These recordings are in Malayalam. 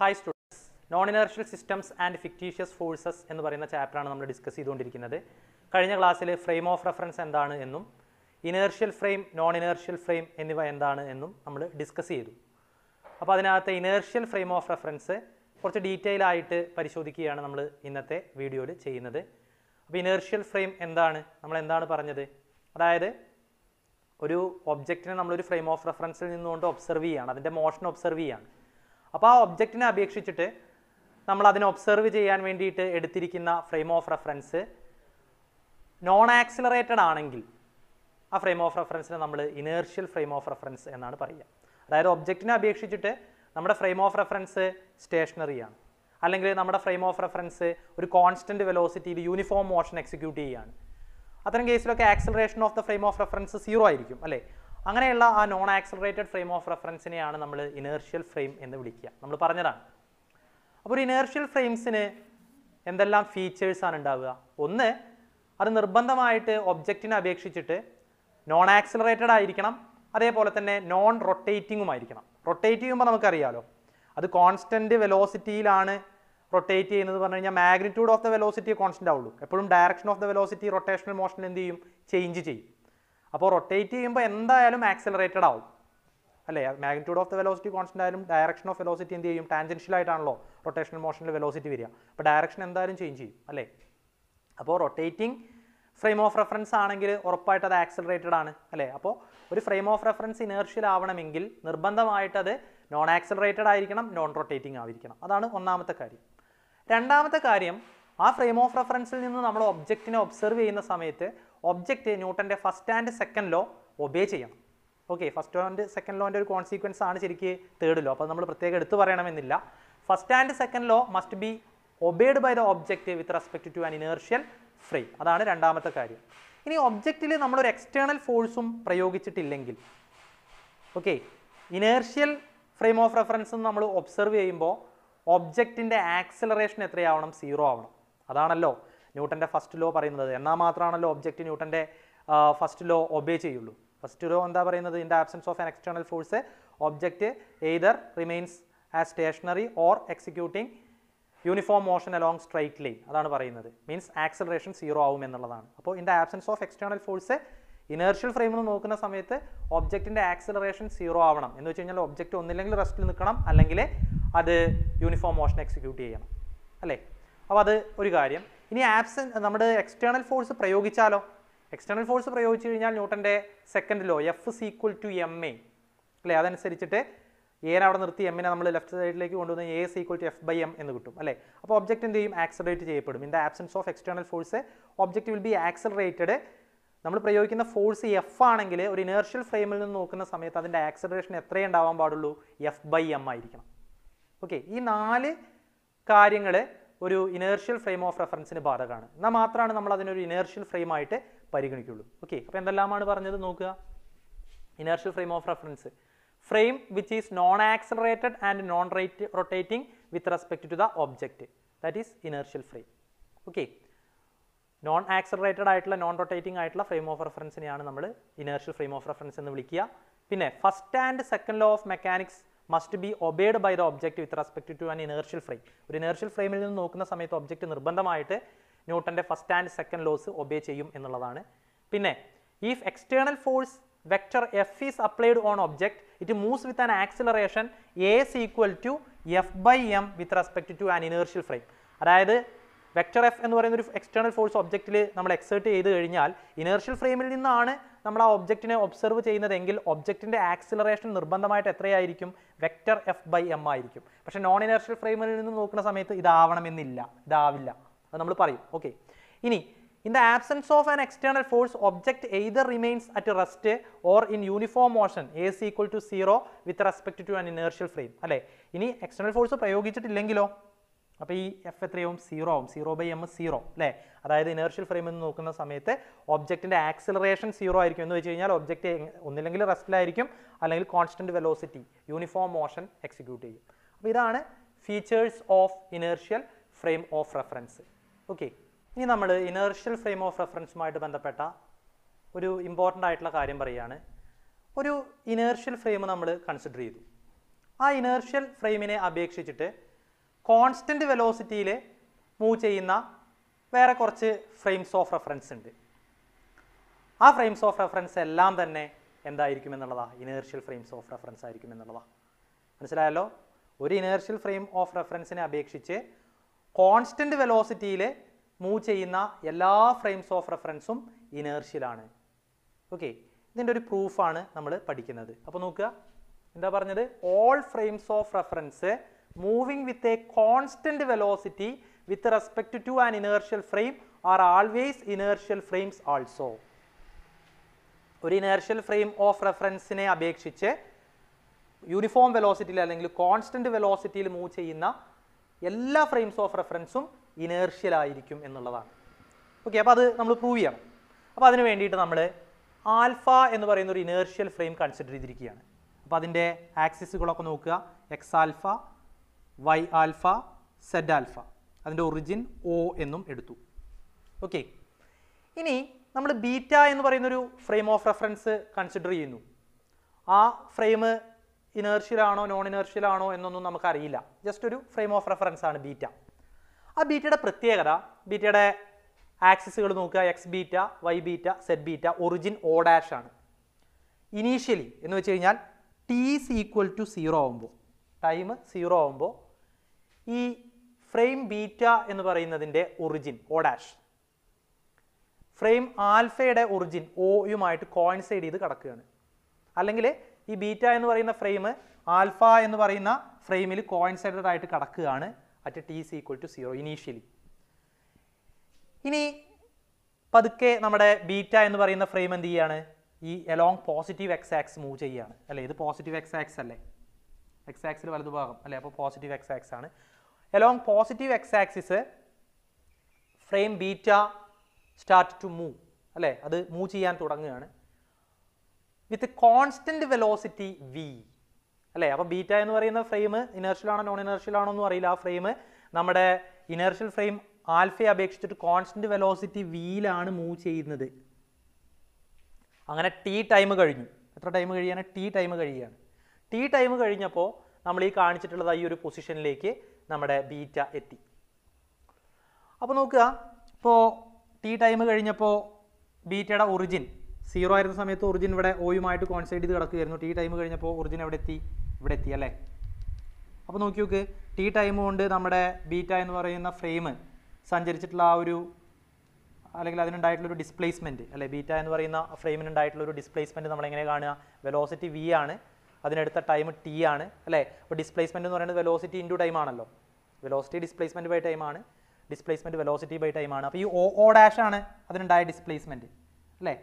Hi students non inertial systems and fictitious forces എന്ന് പറയുന്ന ചാപ്റ്ററാണ് നമ്മൾ ഡിസ്കസ് ചെയ്തുകൊണ്ടിരിക്കുന്നത് കഴിഞ്ഞ ക്ലാസ്സിൽ ഫ്രെയിം ഓഫ് റെഫറൻസ് എന്താണ് എന്നും inertial frame non inertial frame എന്നിവ എന്താണ് എന്നും നമ്മൾ ഡിസ്കസ് ചെയ്തു അപ്പോൾ അതിനകത്ത് ഇനേർഷ്യൽ ഫ്രെയിം ഓഫ് റെഫറൻസ് കുറച്ച് ഡീറ്റെയിൽ ആയിട്ട് പരിശോധിക്കുകയാണ് നമ്മൾ ഇന്നത്തെ വീഡിയോയിൽ ചെയ്യുന്നത് അപ്പോൾ ഇനേർഷ്യൽ ഫ്രെയിം എന്താണ് നമ്മൾ എന്താണ് പറഞ്ഞത് അതായത് ഒരു ഒബ്ജക്റ്റിനെ നമ്മളൊരു ഫ്രെയിം ഓഫ് റെഫറൻസിൽ നിന്നുകൊണ്ട് ഒബ്സർവ് ചെയ്യുകയാണ് അതിൻ്റെ മോഷൻ ഒബ്സർവ് ചെയ്യുകയാണ് അപ്പോൾ ആ ഒബ്ജക്റ്റിനെ അപേക്ഷിച്ചിട്ട് നമ്മൾ അതിനെ ഒബ്സർവ് ചെയ്യാൻ വേണ്ടിയിട്ട് എടുത്തിരിക്കുന്ന frame of reference non accelerated ആണെങ്കിൽ ആ ഫ്രെയിം ഓഫ് റെഫറൻസിനെ നമ്മൾ ഇനേർഷ്യൽ ഫ്രെയിം ഓഫ് റെഫറൻസ് എന്നാണ് പറയുക അതായത് ഒബ്ജക്റ്റിനെ അപേക്ഷിച്ചിട്ട് നമ്മുടെ ഫ്രെയിം ഓഫ് റെഫറൻസ് സ്റ്റേഷനറിയാണ് അല്ലെങ്കിൽ നമ്മുടെ ഫ്രെയിം ഓഫ് റെഫറൻസ് ഒരു കോൺസ്റ്റൻറ്റ് വെലോസിറ്റിയിൽ യൂണിഫോം മോഷൻ എക്സിക്യൂട്ട് ചെയ്യുകയാണ് അത്തരം കേസിലൊക്കെ acceleration of the frame of reference zero ആയിരിക്കും അല്ലേ അങ്ങനെയുള്ള ആ നോൺ ആക്സലറേറ്റഡ് ഫ്രെയിം ഓഫ് റെഫറൻസിനെയാണ് നമ്മൾ ഇനേർഷ്യൽ ഫ്രെയിം എന്ന് വിളിക്കുക നമ്മൾ പറഞ്ഞതാണ് അപ്പോൾ ഒരു ഇനേർഷ്യൽ ഫ്രെയിംസിന് എന്തെല്ലാം ഫീച്ചേഴ്സാണ് ഉണ്ടാവുക ഒന്ന് അത് നിർബന്ധമായിട്ട് ഒബ്ജക്റ്റിനെ അപേക്ഷിച്ചിട്ട് നോൺ ആക്സലറേറ്റഡ് ആയിരിക്കണം അതേപോലെ തന്നെ നോൺ റൊട്ടേറ്റിങ്ങും ആയിരിക്കണം റൊട്ടേറ്റ് ചെയ്യുമ്പോൾ നമുക്കറിയാലോ അത് കോൺസ്റ്റൻറ്റ് വെലോസിറ്റിയിലാണ് റൊട്ടേറ്റ് ചെയ്യുന്നത് പറഞ്ഞു കഴിഞ്ഞാൽ magnitude of the velocity constant ആവുള്ളൂ എപ്പോഴും direction of the velocity rotational motion എന്ത് ചെയ്യും ചേഞ്ച് ചെയ്യും അപ്പോൾ റൊട്ടേറ്റ് ചെയ്യുമ്പോൾ എന്തായാലും ആക്സിലറേറ്റഡ് ആവും അല്ലേ magnitude of the velocity constant ആയാലും ഡയറക്ഷൻ ഓഫ് വെലോസിറ്റി എന്ത് ചെയ്യും ടാൻജൻഷ്യൽ ആയിട്ടാണല്ലോ റൊട്ടേഷണൽ മോഷനിൽ വെലോസിറ്റി വരിക അപ്പോൾ ഡയറക്ഷൻ എന്തായാലും ചേഞ്ച് ചെയ്യും അല്ലേ അപ്പോൾ റൊട്ടേറ്റിംഗ് ഫ്രെയിം ഓഫ് റെഫറൻസ് ആണെങ്കിൽ ഉറപ്പായിട്ട് അത് ആക്സിലറേറ്റഡ് ആണ് അല്ലേ അപ്പോൾ ഒരു ഫ്രെയിം ഓഫ് റെഫറൻസ് ഇനേർഷ്യൽ ആവണമെങ്കിൽ നിർബന്ധമായിട്ട് അത് നോൺ ആക്സിലറേറ്റഡ് ആയിരിക്കണം നോൺ റൊട്ടേറ്റിംഗ് ആയിരിക്കണം അതാണ് ഒന്നാമത്തെ കാര്യം രണ്ടാമത്തെ കാര്യം ആ ഫ്രെയിം ഓഫ് റെഫറൻസിൽ നിന്ന് നമ്മൾ ഒബ്ജക്റ്റിനെ ഒബ്സർവ് ചെയ്യുന്ന സമയത്ത് ഒബ്ജക്റ്റ് ന്യൂട്ടൻ്റെ first and second law obey ചെയ്യണം ഓക്കെ ഫസ്റ്റ് ആൻഡ് സെക്കൻഡ് ലോൻ്റെ ഒരു കോൺസിക്വൻസ് ആണ് ശരിക്കും തേർഡ് ലോ അപ്പോൾ നമ്മൾ പ്രത്യേകം എടുത്തു പറയണമെന്നില്ല first and second law must be obeyed by the object with respect to an inertial frame അതാണ് രണ്ടാമത്തെ കാര്യം ഇനി ഒബ്ജക്റ്റിൽ നമ്മളൊരു എക്സ്റ്റേണൽ ഫോഴ്സും പ്രയോഗിച്ചിട്ടില്ലെങ്കിൽ okay inertial frame of reference നമ്മൾ ഒബ്സർവ് ചെയ്യുമ്പോൾ ഒബ്ജക്റ്റിൻ്റെ ആക്സിലറേഷൻ എത്രയാവണം സീറോ ആവണം അതാണല്ലോ ന്യൂട്ടൻ്റെ ഫസ്റ്റ് ലോ പറയുന്നത് എന്നാൽ മാത്രമാണല്ലോ ഒബ്ജക്റ്റ് ന്യൂട്ടൻ്റെ ഫസ്റ്റ് ലോ ഒബേ ചെയ്യുള്ളൂ ഫസ്റ്റ് ലോ എന്താ പറയുന്നത് in the absence of an external force object either remains as stationary or executing uniform motion along straight line അതാണ് പറയുന്നത് മീൻസ് ആക്സലറേഷൻ സീറോ ആവും എന്നുള്ളതാണ് അപ്പോൾ in the absence of external force inertial ഫ്രെയിമിൽ നോക്കുന്ന സമയത്ത് ഒബ്ജക്റ്റിൻ്റെ ആക്സിലറേഷൻ സീറോ ആവണം എന്ന് വെച്ച് കഴിഞ്ഞാൽ ഒബ്ജക്റ്റ് ഒന്നില്ലെങ്കിൽ റെസ്റ്റിൽ നിൽക്കണം അല്ലെങ്കിൽ അത് യൂണിഫോം മോഷൻ എക്സിക്യൂട്ട് ചെയ്യണം അല്ലേ അപ്പോൾ അത് ഒരു കാര്യം ഇനി ആബ്സെൻ നമ്മുടെ എക്സ്റ്റേണൽ ഫോഴ്സ് പ്രയോഗിച്ചാലോ എക്സ്റ്റേണൽ ഫോഴ്സ് പ്രയോഗിച്ചു കഴിഞ്ഞാൽ ന്യൂട്ടൻ്റെ second law F equal to m a അല്ലേ അതനുസരിച്ചിട്ട് എനെ അവിടെ നിർത്തി എമ്മിനെ നമ്മൾ ലെഫ്റ്റ് സൈഡിലേക്ക് കൊണ്ടുവന്ന് a equal to F by m എന്ന് കിട്ടും അല്ലേ അപ്പോൾ ഒബ്ജക്റ്റ് എന്ത് ചെയ്യും ആക്സലറേറ്റ് ചെയ്യപ്പെടും in the absence of external force object will be accelerated നമ്മൾ പ്രയോഗിക്കുന്ന ഫോഴ്സ് എഫ് ആണെങ്കിൽ ഒരു ഇനേർഷ്യൽ ഫ്രെയിമിൽ നിന്ന് നോക്കുന്ന സമയത്ത് അതിൻ്റെ ആക്സലറേഷൻ എത്രയേ ഉണ്ടാവാൻ പാടുള്ളൂ എഫ് ബൈ എം ആയിരിക്കണം ഓക്കെ ഈ നാല് കാര്യങ്ങൾ ഒരു ഇനേർഷ്യൽ ഫ്രെയിം ഓഫ് റെഫറൻസിന് ബാധകമാണ് എന്നാൽ മാത്രമാണ് നമ്മൾ അതിനൊരു ഇനേർഷ്യൽ ഫ്രെയിം ആയിട്ട് പരിഗണിക്കുള്ളൂ ഓക്കെ അപ്പോൾ എന്തെല്ലാമാണ് പറഞ്ഞത് നോക്കുക inertial frame of reference frame which is non accelerated and non right rotating with respect to the object that is inertial frame okay non accelerated ആയിട്ടുള്ള നോൺ റൊട്ടേറ്റിംഗ് ആയിട്ടുള്ള ഫ്രെയിം ഓഫ് റെഫറൻസിനെയാണ് നമ്മൾ ഇനേർഷ്യൽ ഫ്രെയിം ഓഫ് റെഫറൻസ് എന്ന് വിളിക്കുക പിന്നെ first and second law of mechanics must be obeyed by the object with respect to an inertial frame ഒരു ഇനേർഷ്യൽ ഫ്രെയിമിൽ നിന്ന് നോക്കുന്ന സമയത്ത് ഒബ്ജക്റ്റ് നിർബന്ധമായിട്ട് ന്യൂട്ടൻ്റെ first and second laws obey ചെയ്യും എന്നുള്ളതാണ് പിന്നെ if external force vector F is applied on object it moves with an acceleration a is equal to F by m with respect to an inertial frame അതായത് വെക്ടർ എഫ് എന്ന് പറയുന്ന ഒരു എക്സ്റ്റേണൽ ഫോഴ്സ് ഒബ്ജക്റ്റിൽ നമ്മൾ എക്സേർട്ട് ചെയ്ത് കഴിഞ്ഞാൽ ഇനേർഷ്യൽ ഫ്രെയിമിൽ നിന്നാണ് നമ്മൾ ആ ഒബ്ജക്റ്റിനെ ഒബ്സർവ് ചെയ്യുന്നതെങ്കിൽ ഒബ്ജക്റ്റിൻ്റെ ആക്സിലറേഷൻ നിർബന്ധമായിട്ട് എത്രയായിരിക്കും വെക്റ്റർ എഫ് ബൈ എം ആയിരിക്കും പക്ഷേ നോൺ ഇനർഷ്യൽ ഫ്രെയിമിൽ നിന്ന് നോക്കുന്ന സമയത്ത് ഇതാവണമെന്നില്ല ഇതാവില്ല അത് നമ്മൾ പറയും ഓക്കെ ഇനി in the absence of an external force object either remains at rest or in uniform motion a is equal to zero with respect to an inertial frame അല്ലേ ഇനി എക്സ്റ്റേണൽ ഫോഴ്സ് പ്രയോഗിച്ചിട്ടില്ലെങ്കിലോ അപ്പോൾ ഈ എഫ് എത്രയാവും സീറോ ആവും zero by m is zero അല്ലേ അതായത് ഇനേർഷ്യൽ ഫ്രെയിമിൽ നിന്ന് നോക്കുന്ന സമയത്ത് ഒബ്ജക്റ്റിൻ്റെ ആക്സിലറേഷൻ സീറോ ആയിരിക്കും എന്ന് വെച്ച് കഴിഞ്ഞാൽ ഒബ്ജക്റ്റ് ഒന്നില്ലെങ്കിൽ റെസ്റ്റിലായിരിക്കും അല്ലെങ്കിൽ constant velocity uniform motion execute ചെയ്യും അപ്പോൾ ഇതാണ് features of inertial frame of reference okay ഇനി നമ്മൾ ഇനേർഷ്യൽ ഫ്രെയിം ഓഫ് റെഫറൻസുമായിട്ട് ബന്ധപ്പെട്ട ഒരു ഇമ്പോർട്ടൻ്റ് ആയിട്ടുള്ള കാര്യം പറയുകയാണ് ഒരു ഇനേർഷ്യൽ ഫ്രെയിം നമ്മൾ കൺസിഡർ ചെയ്തു ആ ഇനേർഷ്യൽ ഫ്രെയിമിനെ അപേക്ഷിച്ചിട്ട് കോൺസ്റ്റൻറ്റ് വെലോസിറ്റിയിൽ മൂവ് ചെയ്യുന്ന വേറെ കുറച്ച് ഫ്രെയിംസ് ഓഫ് റെഫറൻസ് ഉണ്ട് ആ ഫ്രെയിംസ് ഓഫ് റെഫറൻസ് എല്ലാം തന്നെ എന്തായിരിക്കും എന്നുള്ളതാണ് ഇനേർഷ്യൽ ഫ്രെയിംസ് ഓഫ് റെഫറൻസ് ആയിരിക്കും എന്നുള്ളതാണ് മനസ്സിലായല്ലോ ഒരു ഇനേർഷ്യൽ ഫ്രെയിം ഓഫ് റെഫറൻസിനെ അപേക്ഷിച്ച് കോൺസ്റ്റൻറ്റ് വെലോസിറ്റിയിൽ മൂവ് ചെയ്യുന്ന എല്ലാ ഫ്രെയിംസ് ഓഫ് റെഫറൻസും ഇനേർഷ്യലാണ് ഓക്കെ ഇതിൻ്റെ ഒരു പ്രൂഫാണ് നമ്മൾ പഠിക്കുന്നത് അപ്പോൾ നോക്കുക എന്താ പറഞ്ഞത് all frames of reference moving with a constant velocity with respect to an inertial frame are always inertial frames also ഒരു ഇനേർഷ്യൽ ഫ്രെയിം ഓഫ് റെഫറൻസിനെ അപേക്ഷിച്ച് യൂണിഫോം വെലോസിറ്റിയിൽ അല്ലെങ്കിൽ കോൺസ്റ്റൻറ്റ് വെലോസിറ്റിയിൽ മൂവ് ചെയ്യുന്ന എല്ലാ ഫ്രെയിംസ് ഓഫ് റെഫറൻസും ഇനേർഷ്യൽ ആയിരിക്കും എന്നുള്ളതാണ് ഓക്കെ അപ്പോൾ അത് നമ്മൾ പ്രൂവ് ചെയ്യണം അപ്പോൾ അതിന് വേണ്ടിയിട്ട് നമ്മൾ ആൽഫ എന്ന് പറയുന്ന ഒരു ഇനേർഷ്യൽ ഫ്രെയിം കൺസിഡർ ചെയ്തിരിക്കുകയാണ് അപ്പോൾ അതിൻ്റെ ആക്സിസുകളൊക്കെ നോക്കുക x alpha y alpha z alpha അതിൻ്റെ ഒറിജിൻ ഒ എന്നും എടുത്തു ഓക്കെ ഇനി നമ്മൾ ബീറ്റ എന്ന് പറയുന്നൊരു ഫ്രെയിം ഓഫ് റെഫറൻസ് കൺസിഡർ ചെയ്യുന്നു ആ ഫ്രെയിം ഇനേർഷ്യലാണോ നോൺ ഇനേർഷ്യലാണോ എന്നൊന്നും നമുക്കറിയില്ല ജസ്റ്റ് ഒരു ഫ്രെയിം ഓഫ് റെഫറൻസ് ആണ് ബീറ്റ ആ ബീറ്റയുടെ പ്രത്യേകത ബീറ്റയുടെ ആക്സിസുകൾ നോക്കുക x beta y beta z beta origin O dash ആണ് ഇനീഷ്യലി എന്ന് വെച്ച് കഴിഞ്ഞാൽ t is equal to zero ആകുമ്പോൾ ടൈം സീറോ ആകുമ്പോൾ ഈ ഫ്രെയിം ബീറ്റ എന്ന് പറയുന്നതിൻ്റെ ഒറിജിൻ ഓ ഡാഷ് ഫ്രെയിം ആൽഫയുടെ ഒറിജിൻ ഒയുമായിട്ട് കോയിൻസൈഡ് ചെയ്ത് കിടക്കുകയാണ് അല്ലെങ്കിൽ ഈ ബീറ്റ എന്ന് പറയുന്ന ഫ്രെയിം ആൽഫ എന്ന് പറയുന്ന ഫ്രെയിമിൽ കോയിൻസൈഡഡ് ആയിട്ട് കിടക്കുകയാണ് at t is equal to zero initially ഇനി പതുക്കെ നമ്മുടെ ബീറ്റ എന്ന് പറയുന്ന ഫ്രെയിം എന്ത് ചെയ്യാണ് ഈ along positive x axis move ചെയ്യുകയാണ് അല്ലേ ഇത് പോസിറ്റീവ് എക്സ് ആക്സ് അല്ലേ എക്സ് വലതുഭാഗം അല്ലേ അപ്പോൾ പോസിറ്റീവ് എക്സ് ആക്സ് ആണ് along positive x axis frame beta start to move അല്ലേ അത് മൂവ് ചെയ്യാൻ തുടങ്ങുകയാണ് വിത്ത് കോൺസ്റ്റന്റ് വെലോസിറ്റി വി അല്ലേ അപ്പോൾ ബീറ്റ എന്ന് പറയുന്ന ഫ്രെയിം ഇനേർഷ്യലാണോ നോൺ ഇനേർഷ്യലാണോ എന്നും അറിയില്ല ആ ഫ്രെയിം നമ്മുടെ ഇനേർഷ്യൽ ഫ്രെയിം ആൽഫയെ അപേക്ഷിച്ചിട്ട് കോൺസ്റ്റന്റ് വെലോസിറ്റി വിയിലാണ് മൂവ് ചെയ്യുന്നത് അങ്ങനെ ടി ടൈം കഴിഞ്ഞു എത്ര ടൈം കഴിയാണ് ടി ടൈം കഴിയുകയാണ് ടി ടൈം കഴിഞ്ഞപ്പോൾ നമ്മൾ ഈ കാണിച്ചിട്ടുള്ളത് ഈ ഒരു പൊസിഷനിലേക്ക് നമ്മുടെ ബീറ്റ എത്തി അപ്പോൾ നോക്കുക ഇപ്പോൾ ടി ടൈം കഴിഞ്ഞപ്പോൾ ബീറ്റയുടെ ഒറിജിൻ സീറോ ആയിരുന്ന സമയത്ത് ഒറിജിൻ ഇവിടെ ഓയുമായിട്ട് കോൺസൈഡ് ചെയ്ത് കിടക്കുകയായിരുന്നു ടി ടൈം കഴിഞ്ഞപ്പോൾ ഒറിജിൻ എവിടെ എത്തി ഇവിടെ എത്തി അല്ലേ അപ്പോൾ നോക്കി നോക്ക് ടി ടൈം കൊണ്ട് നമ്മുടെ ബീറ്റ എന്ന് പറയുന്ന ഫ്രെയിം സഞ്ചരിച്ചിട്ടുള്ള ആ ഒരു അല്ലെങ്കിൽ അതിനുണ്ടായിട്ടുള്ളൊരു ഡിസ്പ്ലേസ്മെൻറ്റ് അല്ലെ ബീറ്റ എന്ന് പറയുന്ന ഫ്രെയിമിനുണ്ടായിട്ടുള്ളൊരു ഡിസ്പ്ലേസ്മെൻറ്റ് നമ്മളെങ്ങനെ കാണുക വെലോസിറ്റി വി ആണ് അതിനെടുത്ത ടൈം ടി ആണ് അല്ലേ അപ്പോൾ ഡിസ്പ്ലേസ്മെൻറ്റ് എന്ന് പറയുന്നത് വെലോസിറ്റി ഇൻറ്റു ടൈം ആണല്ലോ വെലോസിറ്റി ഡിസ്പ്ലേസ്മെൻറ്റ് ബൈ ടൈം ആണ് ഡിസ്പ്ലേസ്മെൻറ്റ് വെലോസിറ്റി ബൈ ടൈം ആണ് അപ്പോൾ ഈ ഒ ഒ ഡാഷ് ആണ് അതിനുണ്ടായ ഡിസ്പ്ലേസ്മെൻറ്റ് അല്ലേ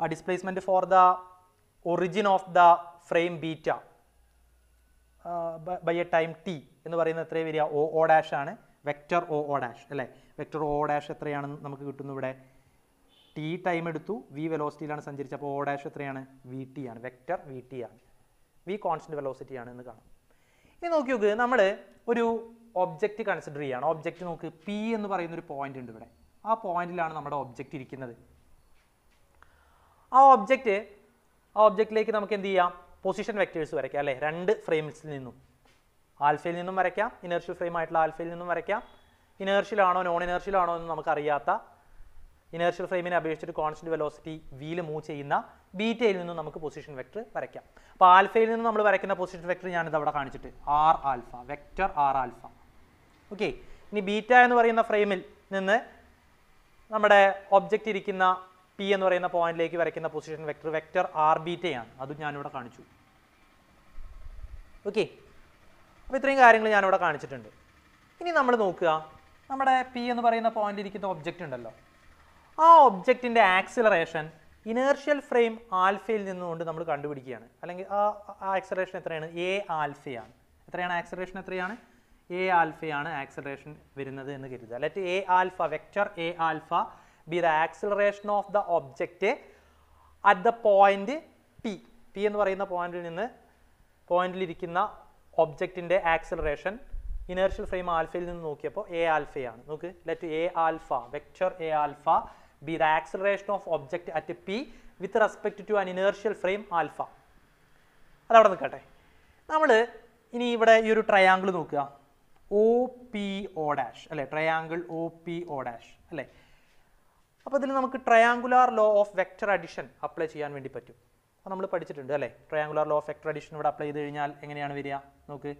ആ displacement for the origin of the frame beta by a time t എന്ന് പറയുന്നത് എത്രയും വരിക ഒ ഒ ഡാഷ് ആണ് വെക്റ്റർ ഒ ഒ ഡാഷ് അല്ലേ വെക്റ്റർ ഒ ഡാഷ് എത്രയാണെന്ന് നമുക്ക് കിട്ടുന്നു ഇവിടെ ടി ടൈം എടുത്തു വി വെലോസിറ്റിയിലാണ് സഞ്ചരിച്ചത് അപ്പോൾ ഒ ഡാഷ് എത്രയാണ് വി ടി ആണ് വെക്റ്റർ വി ടി ആണ് വി കോൺസ്റ്റൻറ്റ് വെലോസിറ്റി ആണ് എന്ന് കാണാം ഇനി നോക്കി നോക്ക് നമ്മൾ ഒരു ഒബ്ജക്റ്റ് കൺസിഡർ ചെയ്യുകയാണ് ഒബ്ജക്റ്റ് നോക്ക് പി എന്ന് പറയുന്ന ഒരു പോയിന്റ് ഉണ്ട് ഇവിടെ ആ പോയിന്റിലാണ് നമ്മുടെ ഒബ്ജക്റ്റ് ഇരിക്കുന്നത് ആ ഒബ്ജക്റ്റ് ആ ഒബ്ജക്റ്റിലേക്ക് നമുക്ക് എന്ത് ചെയ്യാം പൊസിഷൻ വെക്റ്റേഴ്സ് വരയ്ക്കാം അല്ലേ രണ്ട് ഫ്രെയിംസിൽ നിന്നും ആൽഫയിൽ നിന്നും വരയ്ക്കാം ഇനേർഷ്യൽ ഫ്രെയിം ആയിട്ടുള്ള ആൽഫയിൽ നിന്നും വരയ്ക്കാം ഇനേർഷ്യലാണോ നോൺ ഇനേർഷ്യലാണോ എന്ന് നമുക്കറിയാത്ത ഇനേർഷ്യൽ ഫ്രെയിമിനെ അപേക്ഷിച്ചിട്ട് കോൺസ്റ്റന്റ് വെലോസിറ്റി വിയിൽ മൂവ് ചെയ്യുന്ന ബീറ്റയിൽ നിന്ന് നമുക്ക് പൊസിഷൻ വെക്ടർ വരയ്ക്കാം അപ്പോൾ ആൽഫയിൽ നിന്ന് നമ്മൾ വരയ്ക്കുന്ന പൊസിഷൻ വെക്ടർ ഞാനിത് അവിടെ കാണിച്ചിട്ട് r alpha vector r alpha okay ഇനി ബീറ്റ എന്ന് പറയുന്ന ഫ്രെയിമിൽ നിന്ന് നമ്മുടെ ഒബ്ജക്റ്റ് ഇരിക്കുന്ന പി എന്ന് പറയുന്ന പോയിന്റിലേക്ക് വരയ്ക്കുന്ന പൊസിഷൻ വെക്ടർ വെക്ടർ ആർ ബീറ്റയാണ് അതും ഞാനിവിടെ കാണിച്ചു ഓക്കെ അപ്പോൾ ഇത്രയും കാര്യങ്ങൾ ഞാനിവിടെ കാണിച്ചിട്ടുണ്ട് ഇനി നമ്മൾ നോക്കുക നമ്മുടെ പി എന്ന് പറയുന്ന പോയിന്റ് ഇരിക്കുന്ന ഒബ്ജക്റ്റ് ഉണ്ടല്ലോ ആ ഒബ്ജക്റ്റിൻ്റെ ആക്സിലറേഷൻ ഇനേർഷ്യൽ ഫ്രെയിം ആൽഫയിൽ നിന്നുകൊണ്ട് നമ്മൾ കണ്ടുപിടിക്കുകയാണ് അല്ലെങ്കിൽ ആ ആക്സലറേഷൻ എത്രയാണ് എ ആൽഫയാണ് എത്രയാണ് ആക്സലറേഷൻ എത്രയാണ് എ ആൽഫയാണ് ആക്സലറേഷൻ വരുന്നത് എന്ന് കരുതുക let a alpha vector A alpha be the acceleration of the object at the point P P എന്ന് പറയുന്ന പോയിന്റിൽ നിന്ന് പോയിന്റിലിരിക്കുന്ന ഒബ്ജക്റ്റിൻ്റെ ആക്സലറേഷൻ ഇനേർഷ്യൽ ഫ്രെയിം ആൽഫയിൽ നിന്ന് നോക്കിയപ്പോൾ എ ആൽഫയാണ് നോക്ക് let a alpha vector A alpha be the acceleration of object at p with respect to an inertial frame alpha. അതവിടെ നിൽക്കട്ടെ നമ്മൾ ഇനി ഇവിടെ ഈ ഒരു ട്രയാങ്കിൾ നോക്കുക ഒ പി ഒ ഡാഷ് അല്ലേ triangle O P O dash അല്ലേ അപ്പോൾ ഇതിൽ നമുക്ക് triangular law of vector addition apply ചെയ്യാൻ വേണ്ടി പറ്റും അപ്പോൾ നമ്മൾ പഠിച്ചിട്ടുണ്ട് അല്ലേ triangular law of vector addition ഇവിടെ അപ്ലൈ ചെയ്ത് കഴിഞ്ഞാൽ എങ്ങനെയാണ് വരിക നോക്ക്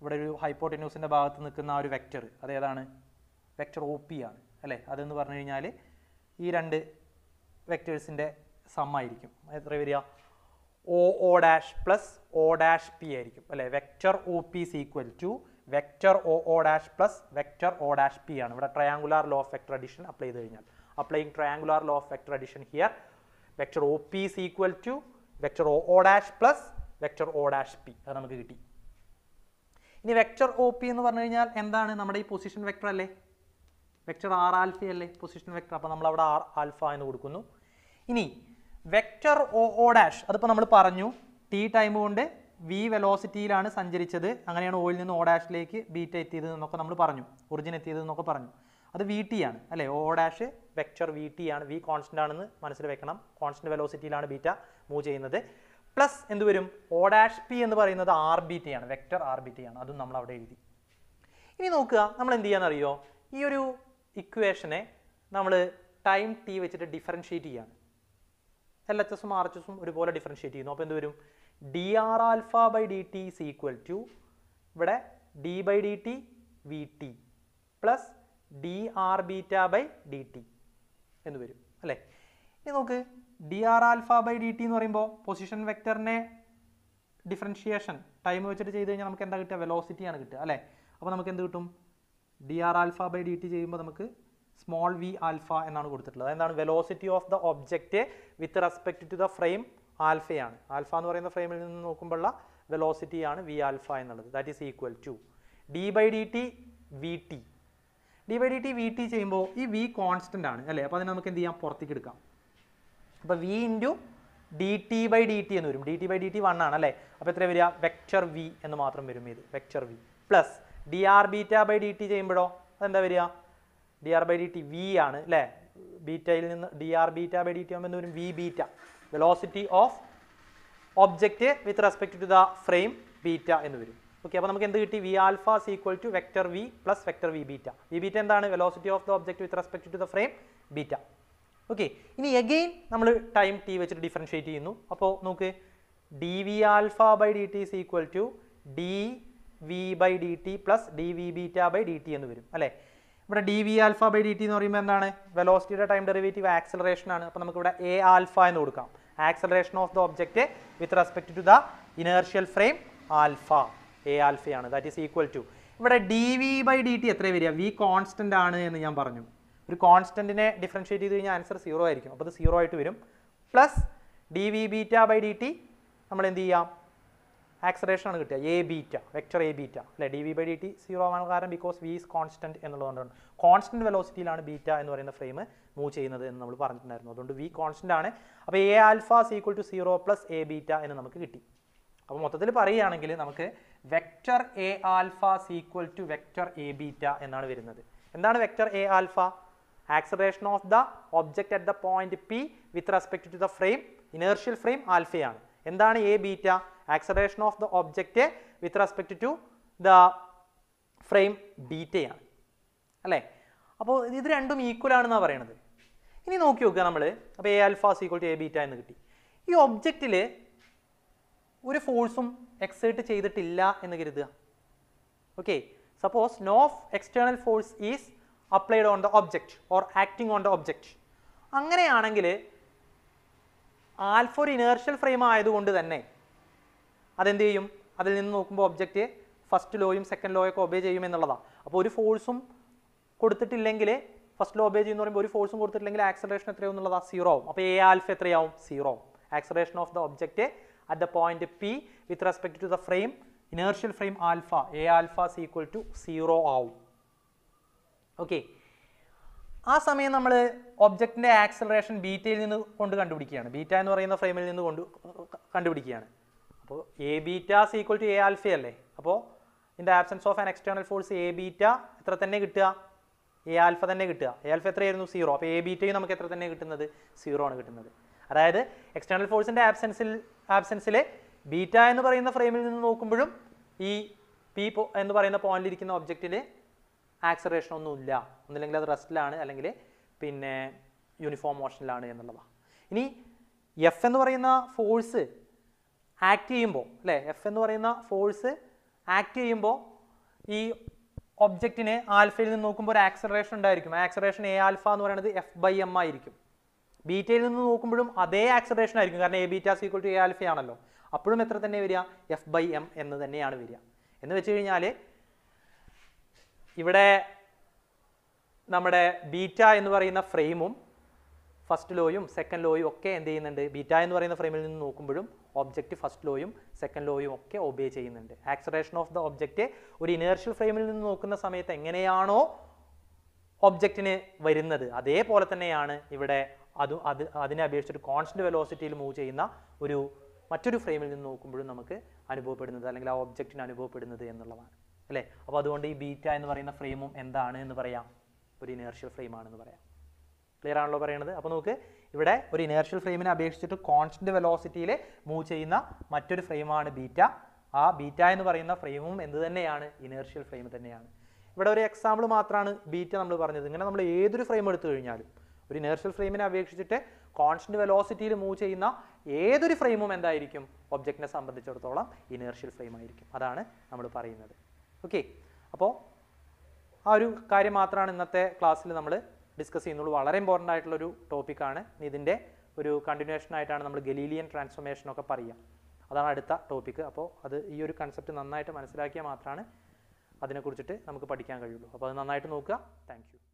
ഇവിടെ ഒരു ഹൈപ്പോട്ടിന്യൂസിൻ്റെ ഭാഗത്ത് നിൽക്കുന്ന ആ ഒരു വെക്റ്റർ അതേതാണ് വെക്റ്റർ ഒ പി ആണ് അല്ലേ അതെന്ന് പറഞ്ഞു കഴിഞ്ഞാൽ ഈ രണ്ട് വെക്റ്റേഴ്സിൻ്റെ ആയിരിക്കും എത്ര വരിക O O dash plus O dash P ആയിരിക്കും അല്ലേ vector O P is equal to vector O O dash plus vector O dash P ആണ് ഇവിടെ triangular law of vector addition apply ചെയ്ത് കഴിഞ്ഞാൽ applying triangular law of vector addition here vector O P is equal to vector O O dash plus vector O dash P അത് നമുക്ക് കിട്ടി ഇനി വെക്റ്റർ ഒ പി എന്ന് പറഞ്ഞു കഴിഞ്ഞാൽ എന്താണ് നമ്മുടെ ഈ പൊസിഷൻ വെക്റ്റർ അല്ലേ വെക്റ്റർ ആർ അല്ലേ പൊസിഷൻ വെക്റ്റർ അപ്പോൾ നമ്മൾ അവിടെ ആർ ആൽഫ എന്ന് കൊടുക്കുന്നു ഇനി വെക്റ്റർ ഒ ഒ ഡാഷ് അതിപ്പോൾ നമ്മൾ പറഞ്ഞു ടി ടൈം കൊണ്ട് വി വെലോസിറ്റിയിലാണ് സഞ്ചരിച്ചത് അങ്ങനെയാണ് ഓയിൽ നിന്ന് ഒ ഡാഷിലേക്ക് ബീറ്റ എത്തിയത് എന്നൊക്കെ നമ്മൾ പറഞ്ഞു ഒറിജിൻ എത്തിയത് എന്നൊക്കെ പറഞ്ഞു അത് വി ടി ആണ് അല്ലേ O dash vector V T ആണ് വി കോൺസ്റ്റൻ്റ് ആണെന്ന് മനസ്സിൽ വെക്കണം കോൺസ്റ്റൻ്റ് വെലോസിറ്റിയിലാണ് ബീറ്റ മൂവ് ചെയ്യുന്നത് പ്ലസ് എന്ത് വരും ഒ ഡാഷ് പി എന്ന് പറയുന്നത് ആർ ബി ടി ആണ് വെക്റ്റർ ആർ ബി ടി ആണ് അതും നമ്മൾ അവിടെ എഴുതി ഇനി നോക്കുക നമ്മൾ എന്ത് ചെയ്യാന്നറിയോ ഈ ഒരു ഇക്വേഷനെ നമ്മൾ ടൈം ടി വെച്ചിട്ട് ഡിഫറൻഷ്യേറ്റ് ചെയ്യാണ് എൽ എച്ച് എസും ആർ എച്ച് എസും ഒരുപോലെ ഡിഫറൻഷ്യേറ്റ് ചെയ്യുന്നു അപ്പോൾ എന്ത് വരും D R alpha by D T is equal to ഇവിടെ D by D T V T plus D R beta by D T എന്ന് വരും അല്ലേ ഇനി നോക്ക് D R alpha by D T എന്ന് പറയുമ്പോൾ പൊസിഷൻ വെക്ടറിനെ ഡിഫറൻഷിയേഷൻ ടൈം വെച്ചിട്ട് ചെയ്ത് കഴിഞ്ഞാൽ നമുക്ക് എന്താ കിട്ടുക വെലോസിറ്റിയാണ് കിട്ടുക അല്ലേ അപ്പോൾ നമുക്ക് എന്ത് കിട്ടും D R alpha by D T ചെയ്യുമ്പോൾ നമുക്ക് സ്മോൾ വി ആൽഫ എന്നാണ് കൊടുത്തിട്ടുള്ളത് എന്താണ് velocity of the object with respect to the frame ആൽഫയാണ് ആൽഫ എന്ന് പറയുന്ന ഫ്രെയിമിൽ നിന്ന് നോക്കുമ്പോഴുള്ള വെലോസിറ്റിയാണ് വി ആൽഫ എന്നുള്ളത് that is equal to D by D T V T D by D T V T ചെയ്യുമ്പോൾ ഈ വി കോൺസ്റ്റൻ്റ് ആണ് അല്ലേ അപ്പോൾ അതിനെ നമുക്ക് എന്ത് ചെയ്യാം പുറത്തേക്ക് എടുക്കാം അപ്പോൾ V into D T by D T എന്ന് വരും D T by D T one ആണ് അല്ലേ അപ്പോൾ എത്ര വരിക വെക്ടർ വി എന്ന് മാത്രം വരും ഇത് vector V plus D R beta by D T ചെയ്യുമ്പോഴോ അതെന്താ വരിക D R by D T V ആണ് അല്ലേ ബീറ്റയിൽ നിന്ന് D R beta by D T ആകുമ്പോൾ എന്ത് വരും V beta velocity of object with respect to the frame beta എന്ന് വരും ഓക്കെ അപ്പോൾ നമുക്ക് എന്ത് കിട്ടി V alpha is equal to vector V plus vector V beta V beta എന്താണ് velocity of the object with respect to the frame beta okay ഇനി എഗെയിൻ നമ്മൾ ടൈം ടി വെച്ചിട്ട് ഡിഫറൻഷിയേറ്റ് ചെയ്യുന്നു അപ്പോൾ നമുക്ക് D V alpha by D T is equal to D V by D T plus D V beta by D T എന്ന് വരും അല്ലേ ഇവിടെ D V alpha by D T എന്ന് പറയുമ്പോൾ എന്താണ് വെലോസിറ്റിയുടെ ടൈം ഡെറിവേറ്റീവ് ആക്സലറേഷൻ ആണ് അപ്പോൾ നമുക്കിവിടെ എ ആൽഫ എന്ന് കൊടുക്കാം acceleration of the object with respect to the inertial frame alpha A ആൽഫയാണ് ദാറ്റ് ഈസ് ഈക്വൽ ടു ഇവിടെ D V by D T എത്ര വരിക വി കോൺസ്റ്റൻ്റ് ആണ് എന്ന് ഞാൻ പറഞ്ഞു ഒരു കോൺസ്റ്റൻറ്റിനെ ഡിഫറൻഷ്യേറ്റ് ചെയ്ത് കഴിഞ്ഞാൽ ആൻസർ സീറോ ആയിരിക്കും അപ്പോൾ അത് സീറോ ആയിട്ട് വരും plus D V beta by D T നമ്മൾ എന്ത് ചെയ്യാം ആക്സറേഷൻ ആണ് കിട്ടുക A beta vector A beta അല്ലെ D V by D T zero ആവാൻ കാരണം ബിക്കോസ് വി ഈസ് കോൺസ്റ്റൻറ്റ് എന്നുള്ളതുകൊണ്ടാണ് കോൺസ്റ്റൻറ്റ് വെലോസിറ്റിയിലാണ് ബീറ്റ എന്ന് പറയുന്ന ഫ്രെയിം മൂവ് ചെയ്യുന്നത് എന്ന് നമ്മൾ പറഞ്ഞിട്ടുണ്ടായിരുന്നു അതുകൊണ്ട് വി കോൺസ്റ്റൻ്റ് ആണ് അപ്പോൾ A alpha's equal to zero plus A beta എന്ന് നമുക്ക് കിട്ടി അപ്പോൾ മൊത്തത്തിൽ പറയുകയാണെങ്കിൽ നമുക്ക് vector A alpha's equal to vector A beta എന്നാണ് വരുന്നത് എന്താണ് vector A alpha acceleration of the object at the point P with respect to the frame inertial frame ആൽഫയാണ് എന്താണ് A beta acceleration of the object with respect to the frame ആണ് അല്ലേ അപ്പോൾ ഇത് രണ്ടും ഈക്വൽ ആണെന്നാണ് പറയണത് ഇനി നോക്കി നോക്കുക നമ്മൾ അപ്പോൾ A alpha's equal to A beta എന്ന് കിട്ടി ഈ ഒബ്ജക്റ്റിൽ ഒരു ഫോഴ്സും എക്സേർട്ട് ചെയ്തിട്ടില്ല എന്ന് കരുതുക okay suppose no of external force is applied on the object or acting on the object അങ്ങനെയാണെങ്കിൽ ആൽഫ ഒരു ഇനേർഷ്യൽ ഫ്രെയിം ആയതുകൊണ്ട് തന്നെ അതെന്ത് ചെയ്യും അതിൽ നിന്ന് നോക്കുമ്പോൾ ഒബ്ജക്റ്റ് ഫസ്റ്റ് ലോയും സെക്കൻഡ് ലോയൊക്കെ ഒബേ ചെയ്യുമെന്നുള്ളതാണ് അപ്പോൾ ഒരു ഫോഴ്സും കൊടുത്തിട്ടില്ലെങ്കിൽ ഫസ്റ്റ് ലോ ഒബേ ചെയ്യുന്ന പറയുമ്പോൾ ഒരു ഫോഴ്സും കൊടുത്തിട്ടില്ലെങ്കിൽ ആക്സലറേഷൻ എത്രയാവും എന്നുള്ളതാണ് സീറോ ആവും അപ്പോൾ എ ആൽഫ എത്രയാവും സീറോ ആവും acceleration of the object at the point P with respect to the frame inertial frame alpha A alpha is equal to zero ആവും ഓക്കെ ആ സമയം നമ്മൾ ഒബ്ജക്റ്റിൻ്റെ ആക്സലറേഷൻ ബീറ്റയിൽ നിന്ന് കൊണ്ട് കണ്ടുപിടിക്കുകയാണ് ബീറ്റ എന്ന് പറയുന്ന ഫ്രെയിമിൽ നിന്ന് കൊണ്ട് കണ്ടുപിടിക്കുകയാണ് അപ്പോൾ A beta is equal to A alpha അല്ലേ അപ്പോൾ in the absence of an external force A beta എത്ര തന്നെ കിട്ടുക എ ആൽഫ തന്നെ കിട്ടുക എ ആൽഫ എത്രയായിരുന്നു സീറോ അപ്പോൾ എ ബീറ്റയും നമുക്ക് എത്ര തന്നെ കിട്ടുന്നത് സീറോ ആണ് കിട്ടുന്നത് അതായത് എക്സ്റ്റേണൽ ഫോഴ്സിൻ്റെ ആബ്സെൻസിൽ ആബ്സെൻസിൽ ബീറ്റ എന്ന് പറയുന്ന ഫ്രെയിമിൽ നിന്ന് നോക്കുമ്പോഴും ഈ പി എന്ന് പറയുന്ന പോയിന്റിൽ ഇരിക്കുന്ന ഒബ്ജക്റ്റിൽ ആക്സറേഷൻ ഒന്നുമില്ല ഒന്നില്ലെങ്കിൽ അത് റെസ്റ്റിലാണ് അല്ലെങ്കിൽ പിന്നെ യൂണിഫോം മോഷനിലാണ് എന്നുള്ളതാണ് ഇനി എഫ് എന്ന് പറയുന്ന ഫോഴ്സ് ആക്ട് ചെയ്യുമ്പോൾ അല്ലേ എഫ് എന്ന് പറയുന്ന ഫോഴ്സ് ആക്ട് ചെയ്യുമ്പോൾ ഈ ഒബ്ജക്റ്റിനെ ആൽഫയിൽ നിന്ന് നോക്കുമ്പോൾ ഒരു ആക്സലറേഷൻ ഉണ്ടായിരിക്കും ആക്സലറേഷൻ എ ആൽഫ എന്ന് പറയുന്നത് എഫ് ബൈ എം ആയിരിക്കും ബീറ്റയിൽ നിന്ന് നോക്കുമ്പോഴും അതേ ആക്സലറേഷൻ ആയിരിക്കും കാരണം A beta's equal to A alpha ആണല്ലോ അപ്പോഴും എത്ര തന്നെ വരിക എഫ് ബൈ എം എന്ന് തന്നെയാണ് വരിക എന്ന് വെച്ച് കഴിഞ്ഞാൽ ഇവിടെ നമ്മുടെ ബീറ്റ എന്ന് പറയുന്ന ഫ്രെയിമും ഫസ്റ്റ് ലോയും സെക്കൻഡ് ലോയും ഒക്കെ എന്ത് ചെയ്യുന്നുണ്ട് ബീറ്റ എന്ന് പറയുന്ന ഫ്രെയിമിൽ നിന്ന് നോക്കുമ്പോഴും ഒബ്ജക്റ്റ് ഫസ്റ്റ് ലോയും സെക്കൻഡ് ലോയും ഒക്കെ ഒബേ ചെയ്യുന്നുണ്ട് ആക്സറേഷൻ ഓഫ് ദ ഒബ്ജക്റ്റ് ഒരു ഇനേർഷ്യൽ ഫ്രെയിമിൽ നിന്ന് നോക്കുന്ന സമയത്ത് എങ്ങനെയാണോ ഒബ്ജക്റ്റിന് വരുന്നത് അതേപോലെ തന്നെയാണ് ഇവിടെ അത് അത് അതിനെ അപേക്ഷിച്ചൊരു കോൺസ്റ്റൻറ്റ് വെലോസിറ്റിയിൽ മൂവ് ചെയ്യുന്ന ഒരു മറ്റൊരു ഫ്രെയിമിൽ നിന്ന് നോക്കുമ്പോഴും നമുക്ക് അനുഭവപ്പെടുന്നത് അല്ലെങ്കിൽ ആ ഒബ്ജക്റ്റിന് അനുഭവപ്പെടുന്നത് എന്നുള്ളതാണ് അല്ലേ അപ്പോൾ അതുകൊണ്ട് ഈ ബീറ്റ എന്ന് പറയുന്ന ഫ്രെയിമും എന്താണ് എന്ന് പറയാം ഒരു ഇനേർഷ്യൽ ഫ്രെയിമാണെന്ന് പറയാം ക്ലിയർ ആണല്ലോ പറയണത് അപ്പോൾ നമുക്ക് ഇവിടെ ഒരു ഇനേർഷ്യൽ ഫ്രെയിമിനെ അപേക്ഷിച്ചിട്ട് കോൺസ്റ്റന്റ് വെലോസിറ്റിയിൽ മൂവ് ചെയ്യുന്ന മറ്റൊരു ഫ്രെയിമാണ് ബീറ്റ ആ ബീറ്റ എന്ന് പറയുന്ന ഫ്രെയിമും എന്ത് തന്നെയാണ് ഇനേർഷ്യൽ ഫ്രെയിം തന്നെയാണ് ഇവിടെ ഒരു എക്സാമ്പിൾ മാത്രമാണ് ബീറ്റ നമ്മൾ പറഞ്ഞത് ഇങ്ങനെ നമ്മൾ ഏതൊരു ഫ്രെയിം എടുത്തു കഴിഞ്ഞാലും ഒരു ഇനേർഷ്യൽ ഫ്രെയിമിനെ അപേക്ഷിച്ചിട്ട് കോൺസ്റ്റന്റ് വെലോസിറ്റിയിൽ മൂവ് ചെയ്യുന്ന ഏതൊരു ഫ്രെയിമും എന്തായിരിക്കും ഒബ്ജക്റ്റിനെ സംബന്ധിച്ചിടത്തോളം ഇനേർഷ്യൽ ഫ്രെയിം ആയിരിക്കും അതാണ് നമ്മൾ പറയുന്നത് ഓക്കെ അപ്പോൾ ആ ഒരു കാര്യം മാത്രമാണ് ഇന്നത്തെ ക്ലാസ്സിൽ നമ്മൾ ഡിസ്കസ് ചെയ്യുന്നുള്ളൂ വളരെ ഇമ്പോർട്ടൻ്റ് ഒരു ടോപ്പിക്കാണ് ഇതിൻ്റെ ഒരു കണ്ടിന്യൂഷൻ ആയിട്ടാണ് നമ്മൾ ഗലീലിയൻ ട്രാൻസ്ഫോർമേഷൻ ഒക്കെ പറയുക അതാണ് അടുത്ത ടോപ്പിക്ക് അപ്പോൾ അത് ഈ ഒരു കൺസെപ്റ്റ് നന്നായിട്ട് മനസ്സിലാക്കിയാൽ മാത്രമാണ് അതിനെക്കുറിച്ചിട്ട് നമുക്ക് പഠിക്കാൻ കഴിയുള്ളൂ അപ്പോൾ അത് നന്നായിട്ട് നോക്കുക താങ്ക്